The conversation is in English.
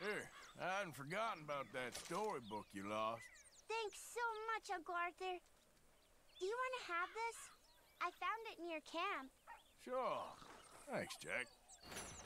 There, I hadn't forgotten about that storybook you lost. Thanks so much, Uncle Arthur. Do you want to have this? I found it near camp. Sure. Thanks, Jack.